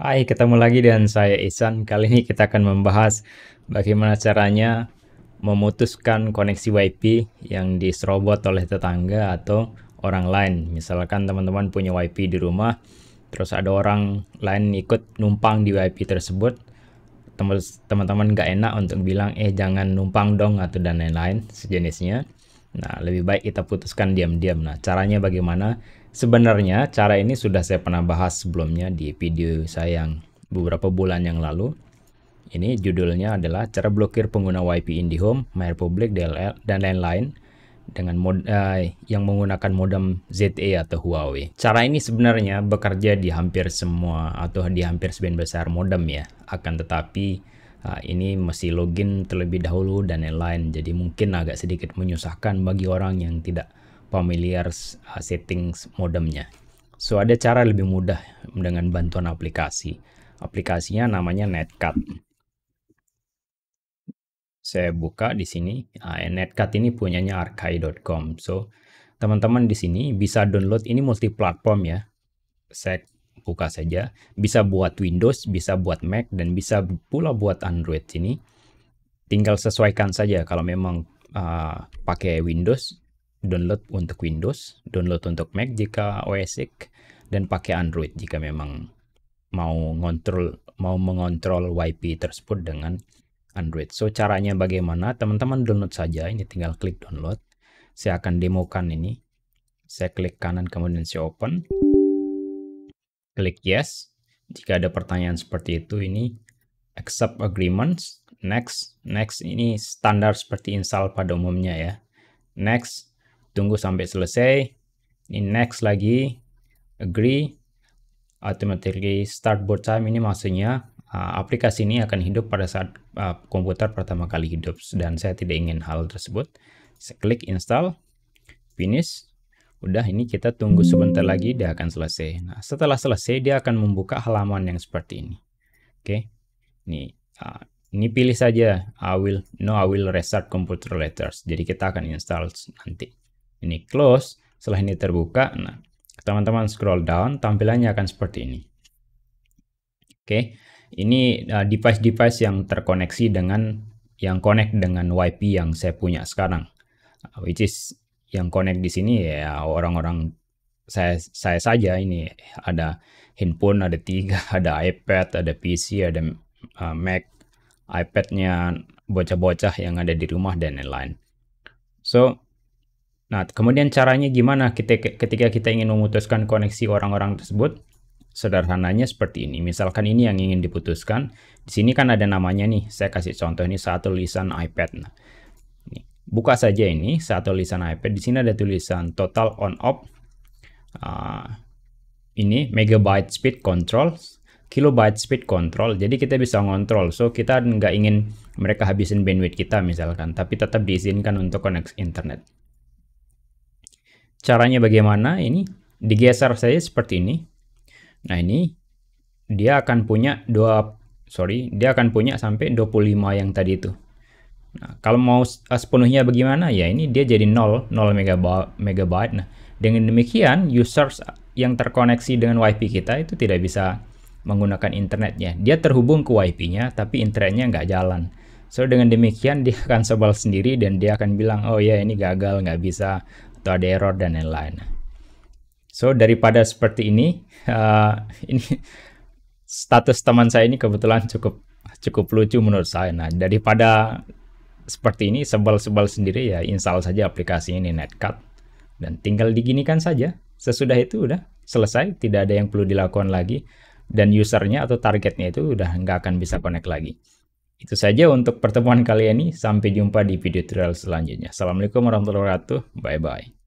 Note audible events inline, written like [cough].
Hai, ketemu lagi dengan saya Ihsan. Kali ini kita akan membahas bagaimana caranya memutuskan koneksi WiFi yang diserobot oleh tetangga atau orang lain. Misalkan teman-teman punya WiFi di rumah, terus ada orang lain ikut numpang di WiFi tersebut. Teman-teman nggak enak untuk bilang, eh jangan numpang dong atau dan lain-lain sejenisnya. Nah, lebih baik kita putuskan diam-diam. Nah, caranya bagaimana? Sebenarnya cara ini sudah saya pernah bahas sebelumnya di video saya yang beberapa bulan yang lalu. Ini judulnya adalah cara blokir pengguna WiFi IndiHome, MyRepublic, DLL, dan lain-lain dengan mod eh, yang menggunakan modem ZTE atau Huawei. Cara ini sebenarnya bekerja di hampir semua atau di hampir sebagian besar modem ya. Akan tetapi eh, ini masih login terlebih dahulu dan lain-lain. Jadi mungkin agak sedikit menyusahkan bagi orang yang tidak familiar uh, settings modemnya. So ada cara lebih mudah dengan bantuan aplikasi. Aplikasinya namanya Netcat. Saya buka di sini. Uh, Netcat ini punyanya arkai.com. So teman-teman di sini bisa download ini multi platform ya. Saya buka saja. Bisa buat Windows, bisa buat Mac, dan bisa pula buat Android ini. Tinggal sesuaikan saja kalau memang uh, pakai Windows download untuk Windows, download untuk Mac jika OS X, dan pakai Android jika memang mau ngontrol mau mengontrol WiFi tersebut dengan Android. So caranya bagaimana? Teman-teman download saja. Ini tinggal klik download. Saya akan demokan ini. Saya klik kanan kemudian saya open. Klik yes. Jika ada pertanyaan seperti itu ini accept agreements, next, next ini standar seperti install pada umumnya ya. Next, tunggu sampai selesai ini next lagi agree automatically start boot time ini maksudnya uh, aplikasi ini akan hidup pada saat uh, komputer pertama kali hidup dan saya tidak ingin hal tersebut saya klik install finish udah ini kita tunggu sebentar lagi dia akan selesai nah setelah selesai dia akan membuka halaman yang seperti ini oke okay. ini uh, ini pilih saja I will no I will restart computer letters jadi kita akan install nanti ini close, setelah ini terbuka. Nah, teman-teman scroll down, tampilannya akan seperti ini. Oke, okay. ini eh, device-device uh, yang terkoneksi dengan, yang connect dengan WiFi yang saya punya sekarang. Nah, which is, yang connect di sini ya orang-orang saya, saya saja ini. Ada handphone, ada tiga, [laughs] ada iPad, ada PC, ada uh, Mac, iPad-nya bocah-bocah yang ada di rumah dan lain-lain. So, Nah, kemudian caranya gimana kita, ketika kita ingin memutuskan koneksi orang-orang tersebut? Sederhananya seperti ini. Misalkan ini yang ingin diputuskan. Di sini kan ada namanya nih. Saya kasih contoh ini satu tulisan iPad. Nah, ini. Buka saja ini satu tulisan iPad. Di sini ada tulisan total on off. Uh, ini megabyte speed control, kilobyte speed control. Jadi kita bisa ngontrol. So kita nggak ingin mereka habisin bandwidth kita misalkan, tapi tetap diizinkan untuk koneksi internet. Caranya bagaimana? Ini digeser saja seperti ini. Nah, ini dia akan punya dua sorry, dia akan punya sampai 25 yang tadi itu. Nah, kalau mau eh, sepenuhnya bagaimana? Ya, ini dia jadi 0, 0 megabyte. Nah, dengan demikian users yang terkoneksi dengan WiFi kita itu tidak bisa menggunakan internetnya. Dia terhubung ke WiFi-nya, tapi internetnya nggak jalan. So, dengan demikian dia akan sebal sendiri dan dia akan bilang, oh ya ini gagal, nggak bisa atau ada error dan lain-lain. So daripada seperti ini, uh, [laughs] ini status teman saya ini kebetulan cukup cukup lucu menurut saya. Nah daripada seperti ini sebal-sebal sendiri ya install saja aplikasi ini NetCut dan tinggal diginikan saja. Sesudah itu udah selesai, tidak ada yang perlu dilakukan lagi dan usernya atau targetnya itu udah nggak akan bisa connect lagi. Itu saja untuk pertemuan kali ini. Sampai jumpa di video tutorial selanjutnya. Assalamualaikum warahmatullahi wabarakatuh. Bye-bye.